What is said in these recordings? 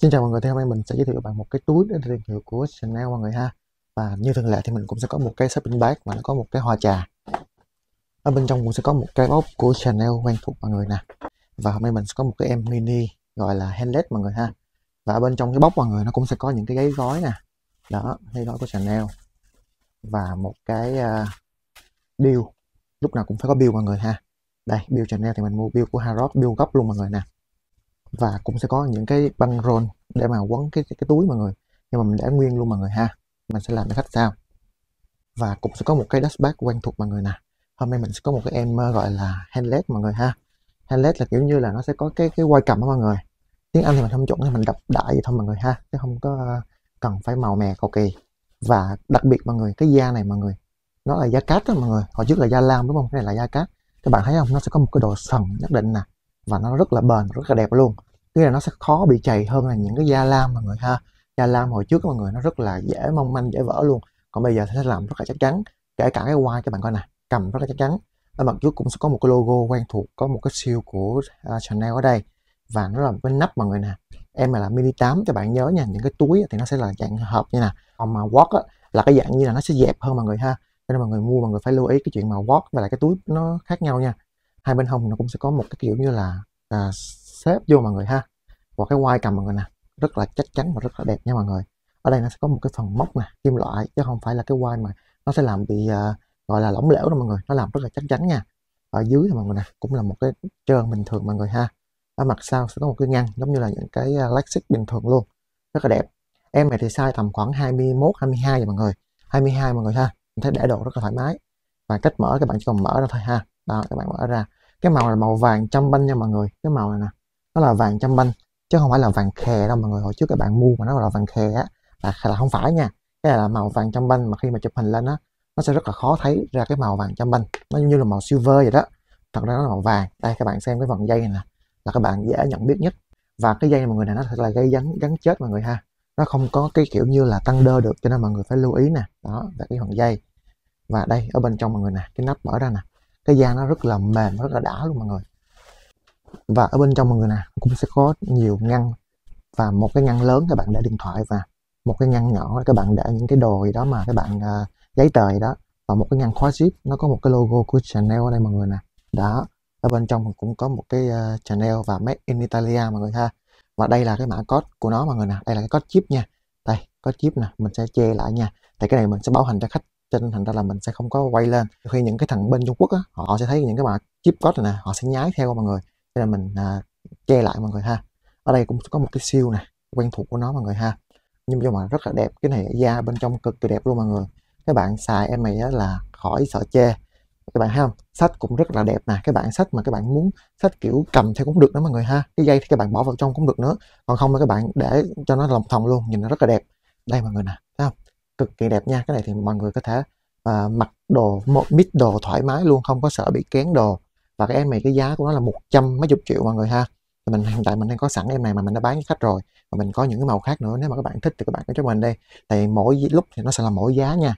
Xin chào mọi người, thì hôm nay mình sẽ giới thiệu các bạn một cái túi đến thương hiệu của Chanel mọi người ha Và như thường lệ thì mình cũng sẽ có một cái shopping bag mà nó có một cái hoa trà Ở bên trong cũng sẽ có một cái bóp của Chanel quen thuộc mọi người nè Và hôm nay mình sẽ có một cái em mini gọi là handlet mọi người ha Và ở bên trong cái bóp mọi người nó cũng sẽ có những cái giấy gói nè Đó, giấy gói của Chanel Và một cái uh, bill Lúc nào cũng phải có bill mọi người ha Đây, bill Chanel thì mình mua bill của Harrods, bill gốc luôn mọi người nè và cũng sẽ có những cái băng rôn để mà quấn cái, cái, cái túi mọi người nhưng mà mình để nguyên luôn mọi người ha mình sẽ làm cho khách sao và cũng sẽ có một cái bag quen thuộc mọi người nè hôm nay mình sẽ có một cái em ờ, gọi là handlet mọi người ha handlet là kiểu như là nó sẽ có cái cái quay cầm đó mọi người tiếng anh thì mình không chuẩn thì mình đọc đại vậy thôi mọi người ha chứ không có ờ, cần phải màu mè cầu kỳ và đặc biệt mọi người cái da này mọi người nó là da cát đó mọi người hồi trước là da lam đúng không cái này là da cát các bạn thấy không nó sẽ có một cái độ sần nhất định nè và nó rất là bền rất là đẹp luôn nghĩa là nó sẽ khó bị chày hơn là những cái da lam mọi người ha da lam hồi trước mọi người nó rất là dễ mong manh dễ vỡ luôn còn bây giờ sẽ làm rất là chắc chắn kể cả cái quai các bạn coi nè cầm rất là chắc chắn ở mặt trước cũng sẽ có một cái logo quen thuộc có một cái siêu của à, Chanel ở đây và nó là một cái nắp mọi người nè em mà là mini 8 các bạn nhớ nha những cái túi thì nó sẽ là dạng hộp như nè còn mà walk á, là cái dạng như là nó sẽ dẹp hơn mọi người ha cho nên mọi người mua mọi người phải lưu ý cái chuyện mà walk và lại cái túi nó khác nhau nha hai bên hông nó cũng sẽ có một cái kiểu như là uh, xếp vô mọi người ha và cái quai cầm mọi người nè rất là chắc chắn và rất là đẹp nha mọi người ở đây nó sẽ có một cái phần móc nè kim loại chứ không phải là cái quai mà nó sẽ làm bị uh, gọi là lỏng lẻo đâu mọi người nó làm rất là chắc chắn nha ở dưới thì mọi người nè cũng là một cái trơn bình thường mọi người ha ở mặt sau sẽ có một cái ngăn giống như là những cái ờ, Lexus bình thường luôn rất là đẹp em này thì size tầm khoảng 21 22 rồi mọi người 22 mọi người ha mình thấy để đồ rất là thoải mái và cách mở các bạn chỉ cần mở ra thôi ha đó các bạn mở ra cái màu là màu vàng trong banh nha mọi người cái màu này nè nó là vàng trăm banh chứ không phải là vàng khè đâu mọi người hồi trước các bạn mua mà nó là vàng khè á là, là không phải nha cái này là màu vàng trăm banh mà khi mà chụp hình lên á nó sẽ rất là khó thấy ra cái màu vàng trăm banh nó như là màu silver vậy đó thật ra nó là màu vàng đây các bạn xem cái vòng dây này nè là các bạn dễ nhận biết nhất và cái dây này mọi người này nó thật là gây gắn gắn chết mọi người ha nó không có cái kiểu như là tăng đơ được cho nên mọi người phải lưu ý nè đó là cái vòng dây và đây ở bên trong mọi người nè cái nắp mở ra nè cái da nó rất là mềm rất là đã luôn mọi người và ở bên trong mọi người nè cũng sẽ có nhiều ngăn và một cái ngăn lớn các bạn để điện thoại và một cái ngăn nhỏ các bạn để những cái đồ gì đó mà các bạn uh, giấy tờ gì đó và một cái ngăn khóa zip nó có một cái logo của Chanel ở đây mọi người nè đó ở bên trong cũng có một cái uh, Chanel và Made in Italia à mọi người ha và đây là cái mã code của nó mọi người nè đây là cái code chip nha đây có chip nè mình sẽ che lại nha tại cái này mình sẽ bảo hành cho khách cho nên thành ra là mình sẽ không có quay lên khi những cái thằng bên Trung Quốc á, họ sẽ thấy những cái mã chip code này nè họ sẽ nhái theo mọi người là mình à, che lại mọi người ha ở đây cũng có một cái siêu này quen thuộc của nó mọi người ha nhưng mà rất là đẹp cái này da bên trong cực kỳ đẹp luôn mọi người các bạn xài em này là khỏi sợ che các bạn thấy không sách cũng rất là đẹp nè các bạn sách mà các bạn muốn sách kiểu cầm theo cũng được đó mọi người ha cái dây thì các bạn bỏ vào trong cũng được nữa còn không thì các bạn để cho nó lòng thòng luôn nhìn nó rất là đẹp đây mọi người nè thấy không cực kỳ đẹp nha cái này thì mọi người có thể à, mặc đồ một mít đồ thoải mái luôn không có sợ bị kén đồ và cái em này cái giá của nó là một trăm mấy chục triệu mọi người ha thì mình hiện tại mình đang có sẵn em này mà mình đã bán cho khách rồi và mình có những cái màu khác nữa nếu mà các bạn thích thì các bạn cứ cho mình đi tại mỗi lúc thì nó sẽ là mỗi giá nha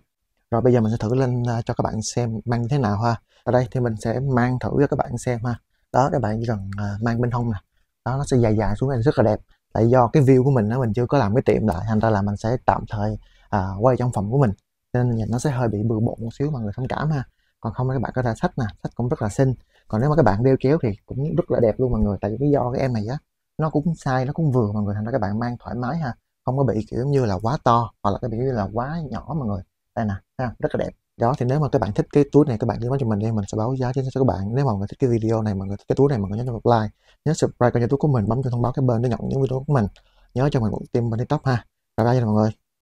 rồi bây giờ mình sẽ thử lên ờ, cho các bạn xem mang như thế nào ha ở đây thì mình sẽ mang thử cho các bạn xem ha đó các bạn chỉ cần ờ, mang bên hông nè đó nó sẽ dài dài xuống đây rất là đẹp tại do cái view của mình nó mình chưa có làm cái tiệm lại thành ra là mình sẽ tạm thời à, quay trong phòng của mình nên nhìn nó sẽ hơi bị bừa bộn một xíu mọi người thông cảm ha còn không các bạn có thể sách nè sách cũng rất là xinh còn nếu mà các bạn đeo chéo thì cũng rất là đẹp luôn mọi người tại vì lý do cái em này á nó cũng sai nó cũng vừa mọi người thành ra các bạn mang thoải mái ha không có bị kiểu như là quá to hoặc là cái bị như là quá nhỏ mọi người đây nè ha rất là đẹp đó thì nếu mà các bạn thích cái túi này các bạn nhớ cho mình đi mình sẽ báo giá cho các bạn nếu mà mọi người thích cái video này mọi người thích cái túi này mọi người nhớ cho một like nhớ subscribe kênh youtube của mình bấm cho thông báo cái bên để nhận những video của mình nhớ cho mình một tim bên tiktok ha bye bye mọi người